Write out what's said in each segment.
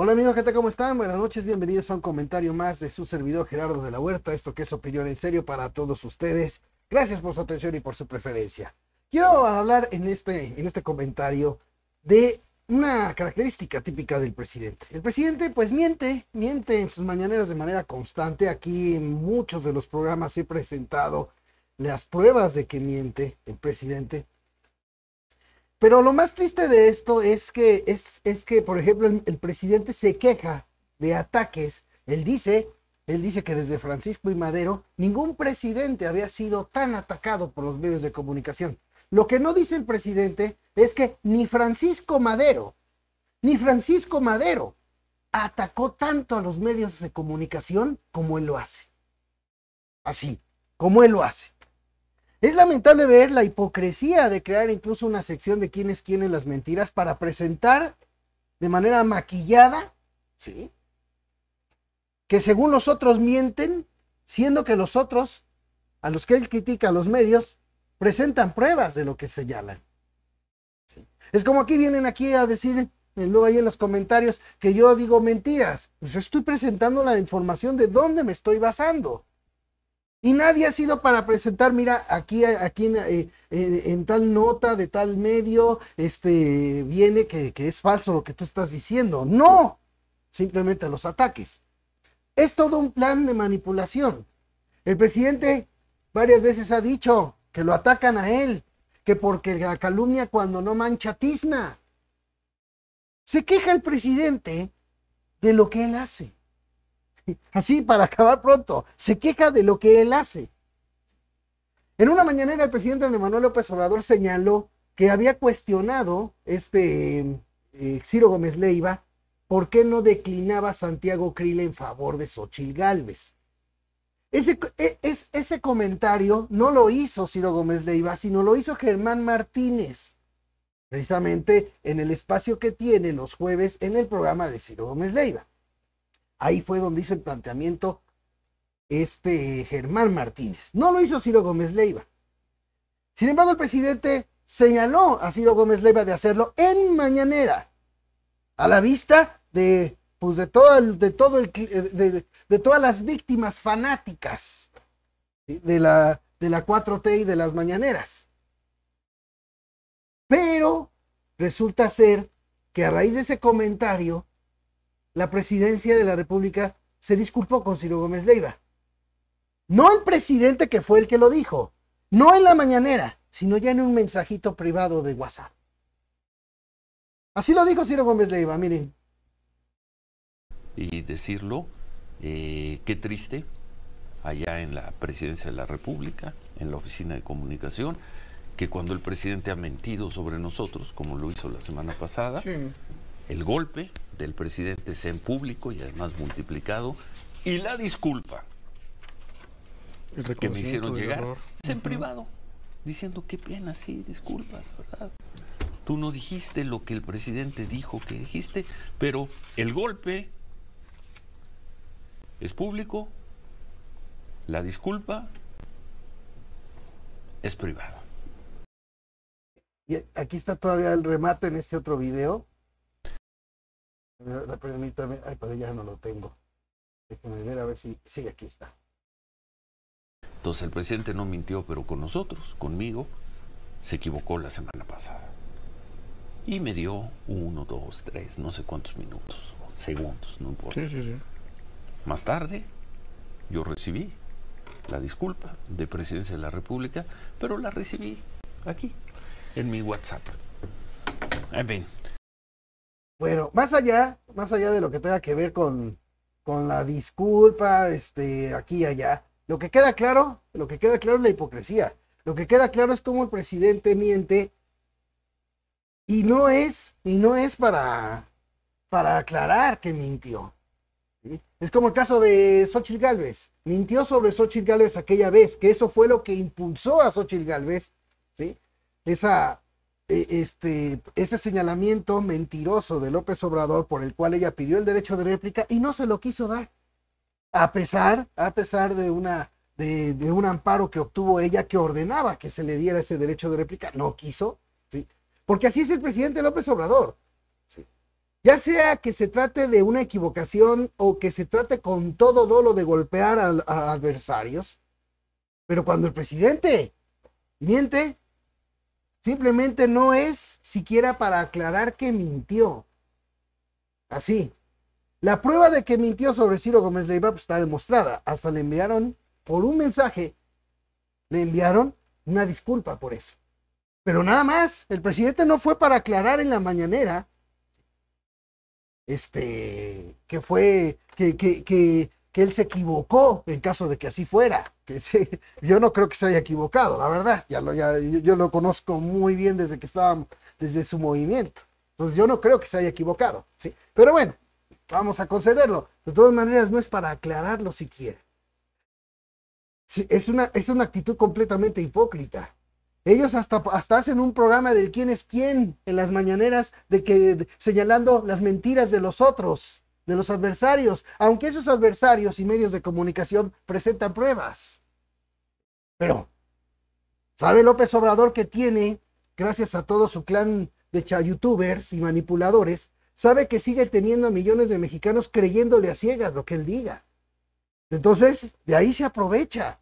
Hola amigos, ¿qué tal? ¿Cómo están? Buenas noches, bienvenidos a un comentario más de su servidor Gerardo de la Huerta. Esto que es opinión en serio para todos ustedes. Gracias por su atención y por su preferencia. Quiero hablar en este, en este comentario de una característica típica del presidente. El presidente pues miente, miente en sus mañaneras de manera constante. Aquí en muchos de los programas he presentado las pruebas de que miente el presidente. Pero lo más triste de esto es que, es, es que por ejemplo, el, presidente se queja de ataques. Él dice, él dice que desde Francisco y Madero ningún presidente había sido tan atacado por los medios de comunicación. Lo que no dice el presidente es que ni Francisco Madero, ni Francisco Madero atacó tanto a los medios de comunicación como él lo hace. Así, como él lo hace. Es lamentable ver la hipocresía de crear incluso una sección de quienes quieren las mentiras para presentar de manera maquillada, ¿sí? Que según los otros mienten, siendo que los otros, a los que él critica a los medios, presentan pruebas de lo que señalan. Es como aquí vienen aquí a decir, eh, luego ahí en los comentarios, que yo digo mentiras. Pues estoy presentando la información de dónde me estoy basando. Y nadie ha sido para presentar, mira, aquí, aquí eh, en tal nota de tal medio, este, viene que, que es falso lo que tú estás diciendo. No, simplemente los ataques. Es todo un plan de manipulación. El presidente varias veces ha dicho que lo atacan a él, que porque la calumnia cuando no mancha tizna. Se queja el presidente de lo que él hace así para acabar pronto, se queja de lo que él hace. En una mañanera el presidente de Manuel López Obrador señaló que había cuestionado este eh, Ciro Gómez Leiva por qué no declinaba Santiago Krill en favor de Xochil Gálvez. Ese, e, ese comentario no lo hizo Ciro Gómez Leiva, sino lo hizo Germán Martínez, precisamente en el espacio que tiene los jueves en el programa de Ciro Gómez Leiva. Ahí fue donde hizo el planteamiento este eh, Germán Martínez. No lo hizo Ciro Gómez Leiva. Sin embargo, el presidente señaló a Ciro Gómez Leiva de hacerlo en mañanera, a la vista de, pues, de, todo de, todo el, eh, de, todas las víctimas fanáticas de la, de la 4T y de las mañaneras. Pero resulta ser que a raíz de ese comentario la presidencia de la República se disculpó con Ciro Gómez Leiva. No el presidente que fue el que lo dijo, no en la mañanera, sino ya en un mensajito privado de WhatsApp. Así lo dijo Ciro Gómez Leiva, miren. Y decirlo, eh, qué triste, allá en la presidencia de la República, en la oficina de comunicación, que cuando el presidente ha mentido sobre nosotros, como lo hizo la semana pasada, el golpe del presidente es en público y además multiplicado, y la disculpa que me hicieron llegar es en privado, diciendo qué pena, sí, disculpa, ¿verdad? Tú no dijiste lo que el presidente dijo que dijiste, pero el golpe es público, la disculpa es privada. Y aquí está todavía el remate en este otro video. La ay, pero ya no lo tengo. Déjenme ver a ver si sigue aquí está. Entonces el presidente no mintió, pero con nosotros, conmigo, se equivocó la semana pasada. Y me dio uno, dos, tres, no sé cuántos minutos, segundos, no importa. Sí, sí, sí. Más tarde, yo recibí la disculpa de Presidencia de la República, pero la recibí aquí, en mi WhatsApp. En fin. Bueno, más allá, más allá de lo que tenga que ver con, la disculpa, este, aquí y allá, lo que queda claro, lo que queda claro es la hipocresía. Lo que queda claro es cómo el presidente miente y no es, y no es para, para aclarar que mintió. Es como el caso de Xochitl Galvez. Mintió sobre Xochitl Galvez aquella vez, que eso fue lo que impulsó a Xochitl Galvez, ¿sí? Esa, eh, este, ese señalamiento mentiroso de López Obrador por el cual ella pidió el derecho de réplica y no se lo quiso dar. A pesar, a pesar de, una, de, un amparo que obtuvo ella que ordenaba que se le diera ese derecho de réplica, no quiso. ¿sí? Porque así es el presidente López Obrador. Ya sea que se trate de una equivocación o que se trate con todo dolo de golpear a adversarios, pero cuando el presidente miente, Simplemente no es siquiera para aclarar que mintió. Así. La prueba de que mintió sobre Ciro Gómez Leiva pues, está demostrada. Hasta le enviaron por un mensaje, le enviaron una disculpa por eso. Pero nada más, el presidente no fue para aclarar en la mañanera este, que fue, que, que, que él se equivocó en caso de que así fuera que yo no creo que se haya equivocado, la verdad. Ya lo, ya, yo, lo conozco muy bien desde que estaba, desde su movimiento. Entonces yo no creo que se haya equivocado, ¿sí? Pero bueno, vamos a concederlo. De todas maneras, no es para aclararlo siquiera. Sí, es, una, es una actitud completamente hipócrita. Ellos hasta, hasta hacen un programa del quién es quién en las mañaneras, de que señalando las mentiras de los otros de los adversarios, aunque esos adversarios y medios de comunicación presentan pruebas. Pero, ¿sabe López Obrador que tiene, gracias a todo su clan de youtubers y manipuladores, sabe que sigue teniendo a millones de mexicanos creyéndole a ciegas lo que él diga? Entonces, de ahí se aprovecha.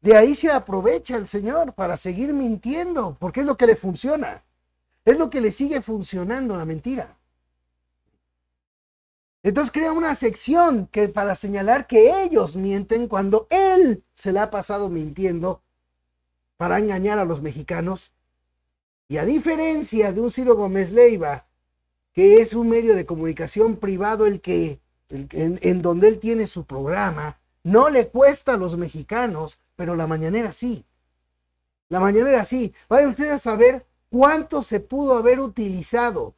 De ahí se aprovecha el Señor para seguir mintiendo, porque es lo que le funciona. Es lo que le sigue funcionando la mentira. Entonces crea una sección que para señalar que ellos mienten cuando él se la ha pasado mintiendo para engañar a los mexicanos. Y a diferencia de un Ciro Gómez Leiva, que es un medio de comunicación privado el que en, en donde él tiene su programa, no le cuesta a los mexicanos, pero la mañanera sí. La mañanera sí. Vayan ustedes a saber cuánto se pudo haber utilizado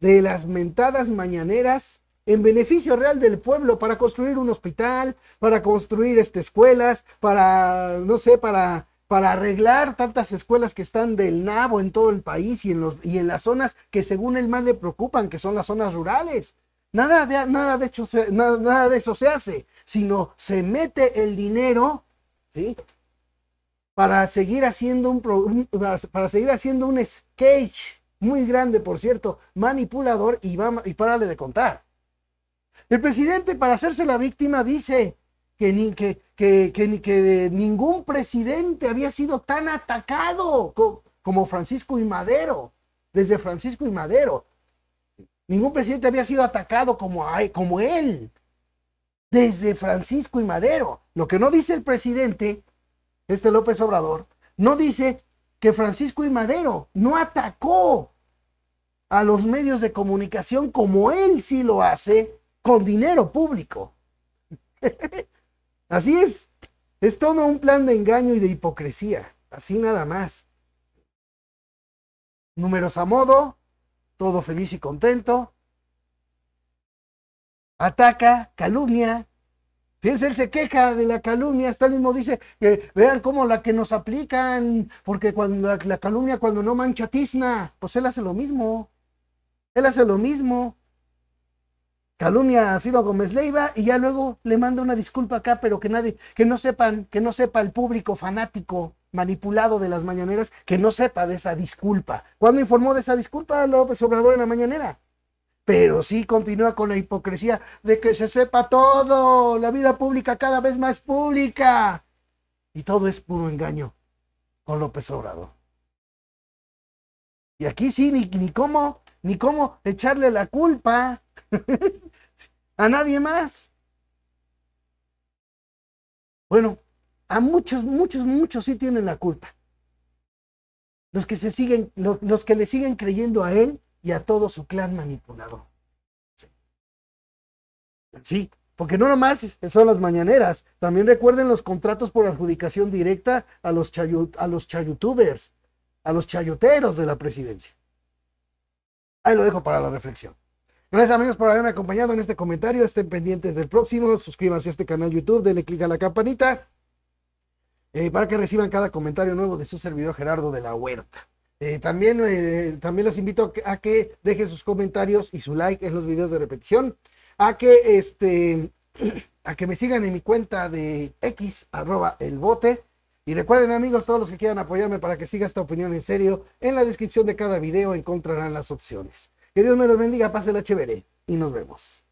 de las mentadas mañaneras en beneficio real del pueblo para construir un hospital, para construir estas escuelas, para, no sé, para, para arreglar tantas escuelas que están del nabo en todo el país y en, los, y en las zonas que según el más le preocupan, que son las zonas rurales. Nada de, nada de, hecho, nada, de eso se hace, sino se mete el dinero, ¿sí? Para seguir haciendo un, para seguir haciendo un sketch muy grande, por cierto, manipulador y, vamos y párale de contar. El presidente, para hacerse la víctima, dice que, ni, que, que, que, ningún presidente había sido tan atacado como Francisco y Madero, desde Francisco y Madero. Ningún presidente había sido atacado como, como él, desde Francisco y Madero. Lo que no dice el presidente, este López Obrador, no dice que Francisco y Madero no atacó a los medios de comunicación como él sí lo hace con dinero público. Así es. Es todo un plan de engaño y de hipocresía. Así nada más. Números a modo, todo feliz y contento. Ataca, calumnia. Fíjense, él se queja de la calumnia, Está el mismo dice que vean cómo la que nos aplican, porque cuando la, la calumnia cuando no mancha tizna, pues él hace lo mismo. Él hace lo mismo calumnia a Ciro Gómez Leiva y ya luego le manda una disculpa acá, pero que nadie, que no sepan, que no sepa el público fanático manipulado de las mañaneras, que no sepa de esa disculpa. ¿Cuándo informó de esa disculpa López Obrador en la mañanera? Pero sí continúa con la hipocresía de que se sepa todo, la vida pública cada vez más pública. Y todo es puro engaño con López Obrador. Y aquí sí, ni, ni cómo, ni cómo echarle la culpa. a nadie más. Bueno, a muchos, muchos, muchos sí tienen la culpa. Los que, se siguen, los, que le siguen creyendo a él y a todo su clan manipulador. Sí. porque no nomás son las mañaneras, también recuerden los contratos por adjudicación directa a los, a los chayutubers, a los chayuteros de la presidencia. Ahí lo dejo para la reflexión. Gracias amigos por haberme acompañado en este comentario. Estén pendientes del próximo. Suscríbanse a este canal YouTube, denle click a la campanita eh, para que reciban cada comentario nuevo de su servidor Gerardo de la Huerta. Eh, también, eh, también los invito a que dejen sus comentarios y su like en los videos de repetición. A que, este, a que me sigan en mi cuenta de X, arroba el bote. Y recuerden amigos, todos los que quieran apoyarme para que siga esta opinión en serio, en la descripción de cada video encontrarán las opciones. Que Dios me los bendiga, pase la chévere y nos vemos.